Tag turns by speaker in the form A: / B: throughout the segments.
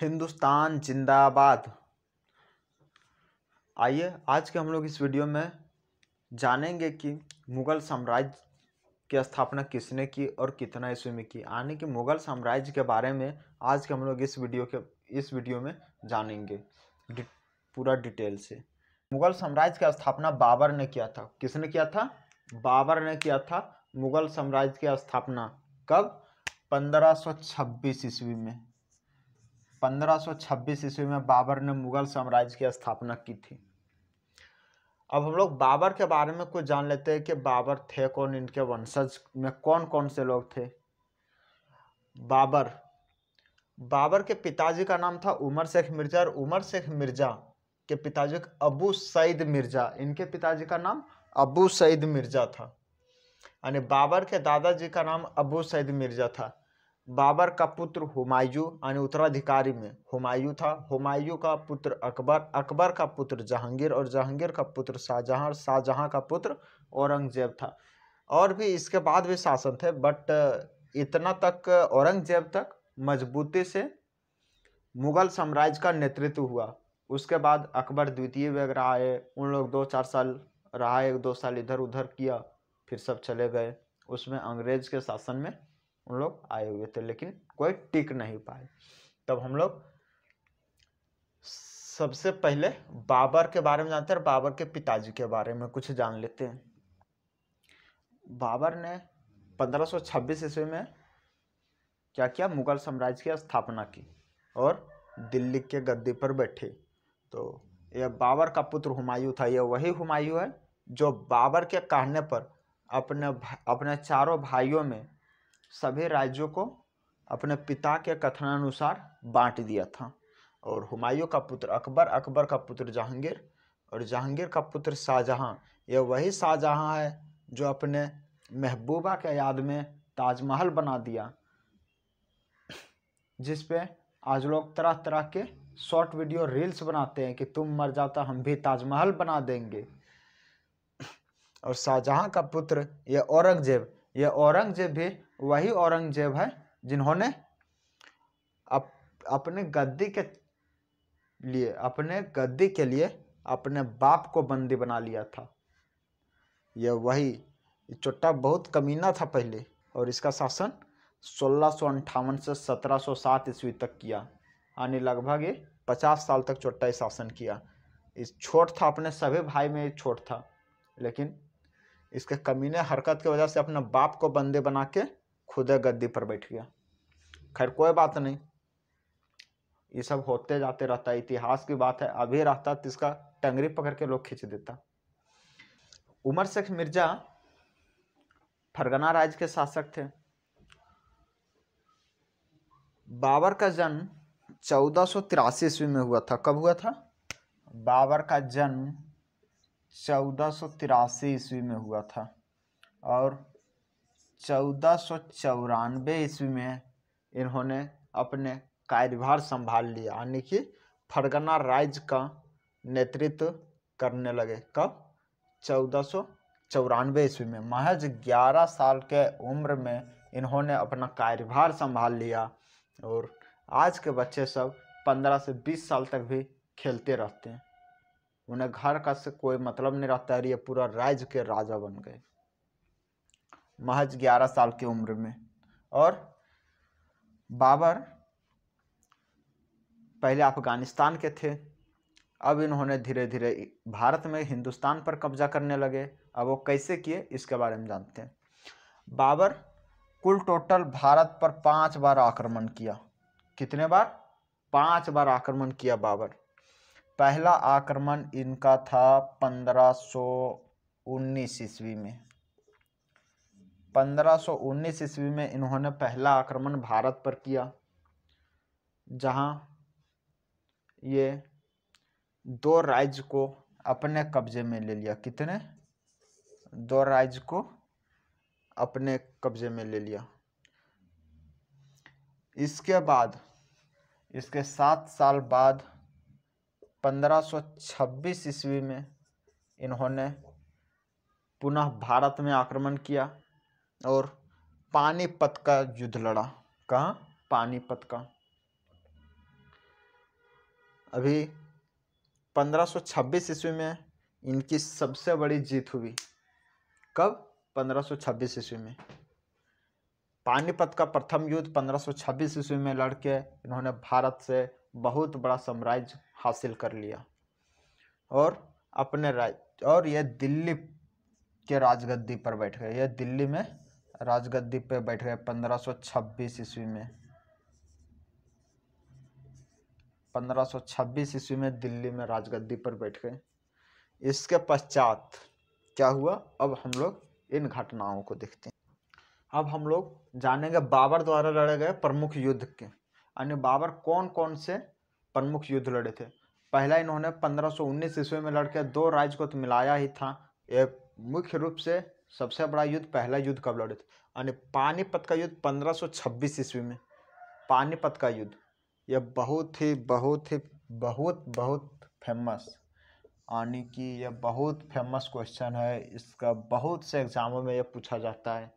A: हिंदुस्तान जिंदाबाद आइए आज के हम लोग इस वीडियो में जानेंगे कि मुग़ल साम्राज्य की स्थापना किसने की और कितना ईस्वी में की यानी कि मुग़ल साम्राज्य के बारे में आज के हम लोग इस वीडियो के इस वीडियो में जानेंगे डि, पूरा डिटेल से मुग़ल साम्राज्य की स्थापना बाबर ने किया था किसने किया था बाबर ने किया था मुग़ल साम्राज्य की स्थापना कब छब्बीस ईस्वी में 1526 ईस्वी में बाबर ने मुगल साम्राज्य की स्थापना की थी अब हम लोग बाबर के बारे में कुछ जान लेते हैं कि बाबर थे कौन इनके वंशज में कौन कौन से लोग थे बाबर बाबर के पिताजी का नाम था उमर शेख मिर्जा और उमर शेख मिर्जा के पिताजी अबू सईद मिर्जा इनके पिताजी का नाम अबू सईद मिर्जा था यानी बाबर के दादाजी का नाम अबू सईद मिर्जा था बाबर का पुत्र हुमायूं यानी उत्तराधिकारी में हुमायूं था हुमायूं का पुत्र अकबर अकबर का पुत्र जहांगीर और जहांगीर का पुत्र शाहजहां और शाहजहां का पुत्र औरंगजेब था और भी इसके बाद भी शासन थे बट इतना तक औरंगजेब तक मजबूती से मुगल साम्राज्य का नेतृत्व हुआ उसके बाद अकबर द्वितीय वगैरह आए उन लोग दो चार साल रहा एक दो साल इधर उधर किया फिर सब चले गए उसमें अंग्रेज के शासन में उन लोग आए हुए थे लेकिन कोई टिक नहीं पाए तब हम लोग सबसे पहले बाबर के बारे में जानते हैं बाबर के पिताजी के बारे में कुछ जान लेते हैं बाबर ने 1526 ईस्वी में क्या किया मुगल साम्राज्य की स्थापना की और दिल्ली के गद्दी पर बैठे तो यह बाबर का पुत्र हुमायूं था यह वही हुमायूं है जो बाबर के कहने पर अपने अपने चारों भाइयों में सभी राज्यों को अपने पिता के कथनानुसार बांट दिया था और हुमायूं का पुत्र अकबर अकबर का पुत्र जहांगीर और जहांगीर का पुत्र शाहजहाँ यह वही शाहजहाँ है जो अपने महबूबा के याद में ताजमहल बना दिया जिस पे आज लोग तरह तरह के शॉर्ट वीडियो रील्स बनाते हैं कि तुम मर जाता हम भी ताजमहल बना देंगे और शाहजहाँ का पुत्र यह औरंगजेब यह औरंगजेब भी वही औरंगजेब है जिन्होंने अप, अपने गद्दी के लिए अपने गद्दी के लिए अपने बाप को बंदी बना लिया था यह वही चोटा बहुत कमीना था पहले और इसका शासन सोलह से 1707 ईस्वी तक किया यानी लगभग ये पचास साल तक ही शासन किया इस छोट था अपने सभी भाई में छोट था लेकिन इसके कमीने हरकत की वजह से अपने बाप को बंदे बना के खुद गद्दी पर बैठ गया खैर कोई बात नहीं ये सब होते जाते रहता इतिहास की बात है अभी रहता तो इसका टंगरी पकड़ के लोग खींच देता उमर शेख मिर्जा फरगना राज्य के शासक थे बाबर का जन्म चौदह सौ तिरासी ईस्वी में हुआ था कब हुआ था बाबर का जन्म चौदह सौ तिरासी ईस्वी में हुआ था और चौदह सौ चौरानवे ईस्वी में इन्होंने अपने कार्यभार संभाल लिया यानी कि फरगना राज्य का नेतृत्व करने लगे कब चौदह सौ चौरानवे ईस्वी में महज ग्यारह साल के उम्र में इन्होंने अपना कार्यभार संभाल लिया और आज के बच्चे सब पंद्रह से बीस साल तक भी खेलते रहते हैं उन्हें घर का से कोई मतलब नहीं रहता है ये पूरा राज्य के राजा बन गए महज ग्यारह साल की उम्र में और बाबर पहले अफगानिस्तान के थे अब इन्होंने धीरे धीरे भारत में हिंदुस्तान पर कब्जा करने लगे अब वो कैसे किए इसके बारे में जानते हैं बाबर कुल टोटल भारत पर पांच बार आक्रमण किया कितने बार पांच बार आक्रमण किया बाबर पहला आक्रमण इनका था पंद्रह सौ उन्नीस ईस्वी में 1519 ईस्वी में इन्होंने पहला आक्रमण भारत पर किया जहां ये दो राज्य को अपने कब्जे में ले लिया कितने दो राज्य को अपने कब्जे में ले लिया इसके बाद इसके सात साल बाद 1526 ईस्वी में इन्होंने पुनः भारत में आक्रमण किया और पानीपत का युद्ध लड़ा कहा पानीपत का अभी 1526 ईस्वी में इनकी सबसे बड़ी जीत हुई कब 1526 ईस्वी में पानीपत का प्रथम युद्ध 1526 ईस्वी में लड़के इन्होंने भारत से बहुत बड़ा साम्राज्य हासिल कर लिया और अपने राज और यह दिल्ली के राजगद्दी पर बैठ गए यह दिल्ली में राजगद्दी पर बैठ गए 1526 ईस्वी में 1526 ईस्वी में दिल्ली में राजगद्दी पर बैठ गए इसके पश्चात क्या हुआ अब हम लोग इन घटनाओं को देखते हैं अब हम लोग जानेंगे बाबर द्वारा लड़े गए प्रमुख युद्ध के यानी बाबर कौन कौन से प्रमुख युद्ध लड़े थे पहला इन्होंने 1519 ईस्वी में लड़के दो राज्य को तो मिलाया ही था एक मुख्य रूप से सबसे बड़ा युद्ध पहला युद्ध कब लड़े थे यानी पानीपत का युद्ध 1526 ईस्वी में पानीपत का युद्ध यह बहुत ही बहुत ही बहुत बहुत फेमस यानी कि यह बहुत फेमस क्वेश्चन है इसका बहुत से एग्ज़ामों में यह पूछा जाता है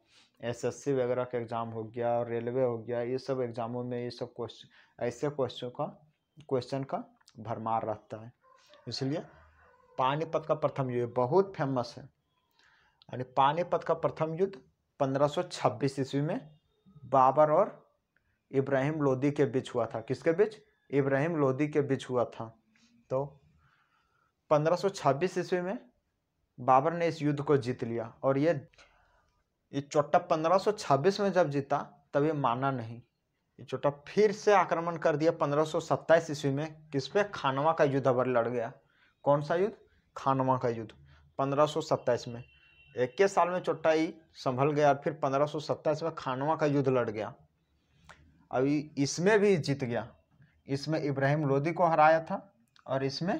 A: एसएससी वगैरह का एग्ज़ाम हो गया रेलवे हो गया ये सब एग्ज़ामों में ये सब क्वेश्चन ऐसे क्वेश्चन का क्वेश्चन का भरमार रहता है इसलिए पानीपत का प्रथम युद्ध बहुत फेमस है यानी पानीपत का प्रथम युद्ध 1526 ईस्वी में बाबर और इब्राहिम लोदी के बीच हुआ था किसके बीच इब्राहिम लोदी के बीच हुआ था तो 1526 ईस्वी में बाबर ने इस युद्ध को जीत लिया और ये ये चोटा 1526 में जब जीता तब ये माना नहीं ये चोटा फिर से आक्रमण कर दिया पंद्रह ईस्वी में किस पे खानवा का युद्ध अबर लड़ गया कौन सा युद्ध खानवा का युद्ध पंद्रह में इक्कीस साल में चोट्टाई संभल गया फिर पंद्रह में खानवा का युद्ध लड़ गया अभी इसमें भी जीत गया इसमें इब्राहिम लोदी को हराया था और इसमें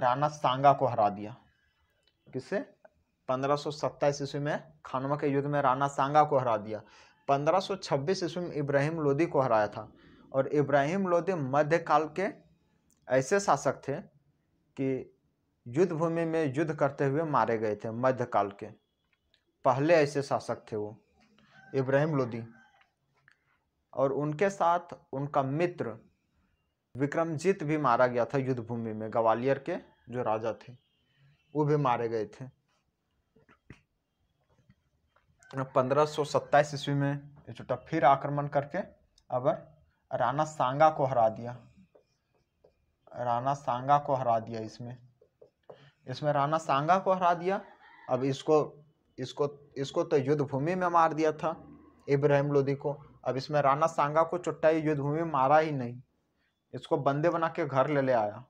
A: राणा सांगा को हरा दिया किसे पंद्रह सौ ईस्वी में खानवा के युद्ध में राणा सांगा को हरा दिया 1526 ईस्वी में इब्राहिम लोदी को हराया था और इब्राहिम लोदी मध्यकाल के ऐसे शासक थे कि युद्ध भूमि में युद्ध करते हुए मारे गए थे मध्यकाल के पहले ऐसे शासक थे वो इब्राहिम लोदी और उनके साथ उनका मित्र विक्रमजीत भी मारा गया था युद्ध भूमि में ग्वालियर के जो राजा थे वो भी मारे गए थे पंद्रह सौ सत्ताईस ईस्वी में एक छोटा फिर आक्रमण करके अब राणा सांगा को हरा दिया राणा सांगा को हरा दिया इसमें इसमें राणा सांगा को हरा दिया अब इसको इसको इसको तो युद्ध भूमि में मार दिया था इब्राहिम लोधी को अब इसमें राणा सांगा को चुट्टाई युद्ध भूमि में मारा ही नहीं इसको बंदे बना के घर ले ले आया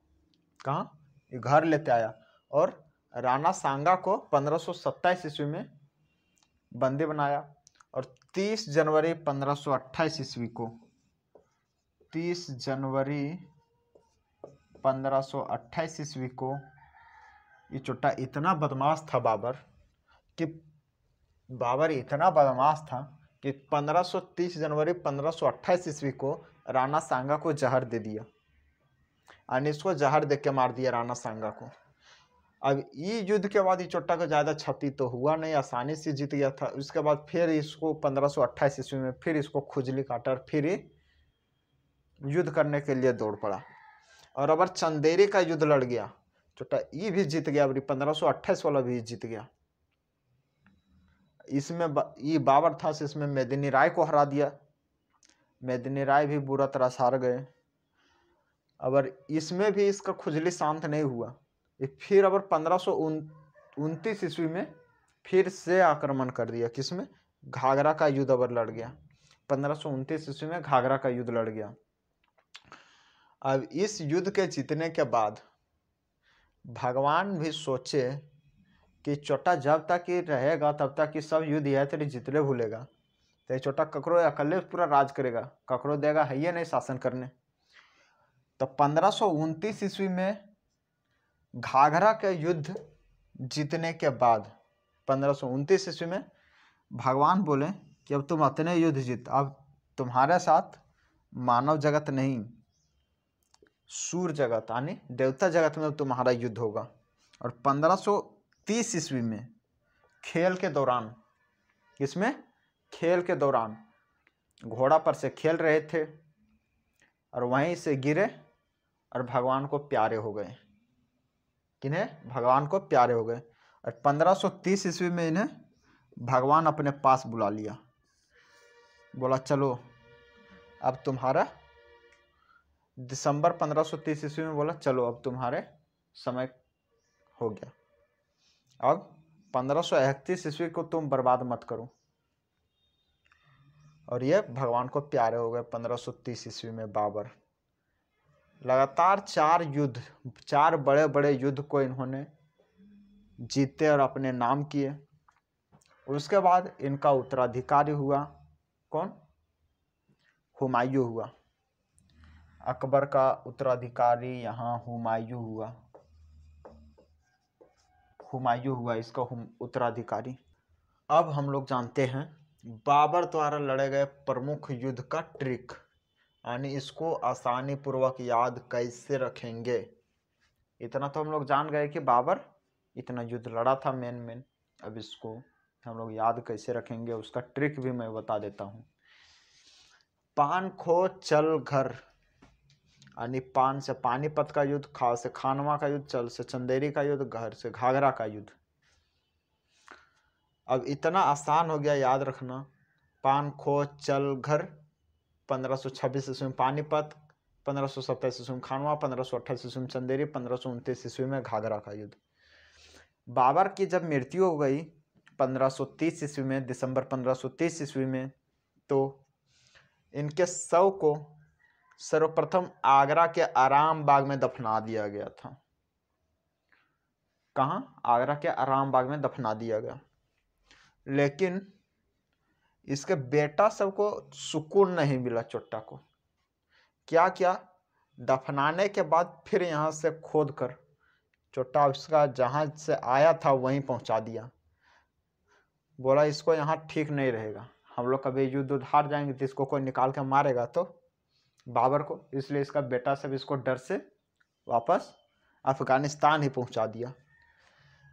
A: कहाँ घर लेते आया और राणा सांगा को पंद्रह सौ ईस्वी में बंदे बनाया और 30 जनवरी पंद्रह सौ ईस्वी को 30 जनवरी पंद्रह सौ ईस्वी को ये चुट्टा इतना बदमाश था बाबर कि बाबर इतना बदमाश था कि 1530 जनवरी 1528 ईस्वी को राणा सांगा को जहर दे दिया यानी इसको जहर दे के मार दिया राणा सांगा को अब ये युद्ध के बाद ये चुट्टा को ज़्यादा क्षति तो हुआ नहीं आसानी से जीत गया था उसके बाद फिर इसको 1528 ईस्वी में फिर इसको खुजली काटा फिर युद्ध करने के लिए दौड़ पड़ा और अब चंदेरी का युद्ध लड़ गया छोटा ये भी जीत गया अभी पंद्रह सौ अट्ठाईस वाला भी जीत गया इसमें ये बाबर था इसमें मेदिनी राय को हरा दिया मेदिनी राय भी बुरा तरह हार गए अबर इसमें भी इसका खुजली शांत नहीं हुआ फिर अगर पंद्रह सौ उनतीस ईस्वी में फिर से आक्रमण कर दिया किसमें घाघरा का युद्ध अबर लड़ गया पंद्रह सौ उनतीस ईस्वी में घाघरा का युद्ध लड़ गया अब इस युद्ध के जीतने के बाद भगवान भी सोचे कि चोटा जब तक ये रहेगा तब तक ये सब युद्ध यात्री जितने भूलेगा तो ये चोटा ककरो अकेले पूरा राज करेगा ककरो देगा है ये नहीं शासन करने तो पंद्रह सौ उनतीस ईस्वी में घाघरा के युद्ध जीतने के बाद पंद्रह सौ उनतीस ईस्वी में भगवान बोले कि अब तुम अपने युद्ध जीत अब तुम्हारे साथ मानव जगत नहीं सूर्य जगत यानी देवता जगत में तो तुम्हारा युद्ध होगा और 1530 ईस्वी में खेल के दौरान इसमें खेल के दौरान घोड़ा पर से खेल रहे थे और वहीं से गिरे और भगवान को प्यारे हो गए इन्हें भगवान को प्यारे हो गए और 1530 ईस्वी में इन्हें भगवान अपने पास बुला लिया बोला चलो अब तुम्हारा दिसंबर 1530 ईस्वी में बोला चलो अब तुम्हारे समय हो गया अब 1531 ईस्वी को तुम बर्बाद मत करो और ये भगवान को प्यारे हो गए 1530 ईस्वी में बाबर लगातार चार युद्ध चार बड़े बड़े युद्ध को इन्होंने जीते और अपने नाम किए उसके बाद इनका उत्तराधिकारी हुआ कौन हुमायूं हुआ अकबर का उत्तराधिकारी यहाँ हुमायूं हुआ हुमायूं हुआ इसका हुम उत्तराधिकारी अब हम लोग जानते हैं बाबर द्वारा लड़े गए प्रमुख युद्ध का ट्रिक यानी इसको आसानी पूर्वक याद कैसे रखेंगे इतना तो हम लोग जान गए कि बाबर इतना युद्ध लड़ा था मेन मेन अब इसको हम लोग याद कैसे रखेंगे उसका ट्रिक भी मैं बता देता हूँ पान खो चल घर और निपान से पानीपत का युद्ध खाव से खानवा का युद्ध चल से चंदेरी का युद्ध घर से घाघरा का युद्ध अब इतना आसान हो गया याद रखना पान खो चल घर पंद्रह सौ छब्बीस ईस्वी में पानीपत पंद्रह सौ सत्ताईस ईस्वी में खानवा पंद्रह सौ अट्ठाईस ईस्वी में चंदेरी पंद्रह सौ उनतीस ईस्वी में घाघरा का युद्ध बाबर की जब मृत्यु हो गई पंद्रह तीस ईस्वी में दिसंबर तीस ईस्वी में तो इनके शव को सर्वप्रथम आगरा के आराम बाग में दफना दिया गया था कहा आगरा के आराम बाग में दफना दिया गया लेकिन इसके बेटा सबको सुकून नहीं मिला चोट्टा को क्या क्या दफनाने के बाद फिर यहाँ से खोद कर चोट्टा उसका जहाँ से आया था वहीं पहुँचा दिया बोला इसको यहाँ ठीक नहीं रहेगा हम लोग कभी युद्ध हार जाएंगे तो इसको कोई निकाल के मारेगा तो बाबर को इसलिए इसका बेटा सब इसको डर से वापस अफ़गानिस्तान ही पहुंचा दिया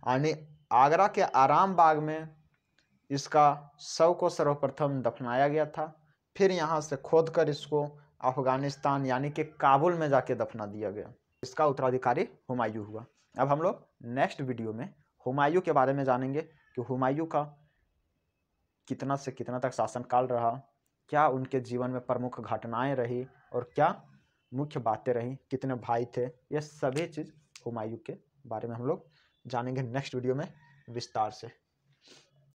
A: यानी आगरा के आराम बाग में इसका शव को सर्वप्रथम दफनाया गया था फिर यहाँ से खोद कर इसको अफ़गानिस्तान यानी कि काबुल में जाके दफना दिया गया इसका उत्तराधिकारी हुमायूं हुआ अब हम लोग नेक्स्ट वीडियो में हुमायूं के बारे में जानेंगे कि हुमायूं का कितना से कितना तक शासनकाल रहा क्या उनके जीवन में प्रमुख घटनाएं रही और क्या मुख्य बातें रहीं कितने भाई थे ये सभी चीज़ हुमायूं के बारे में हम लोग जानेंगे नेक्स्ट वीडियो में विस्तार से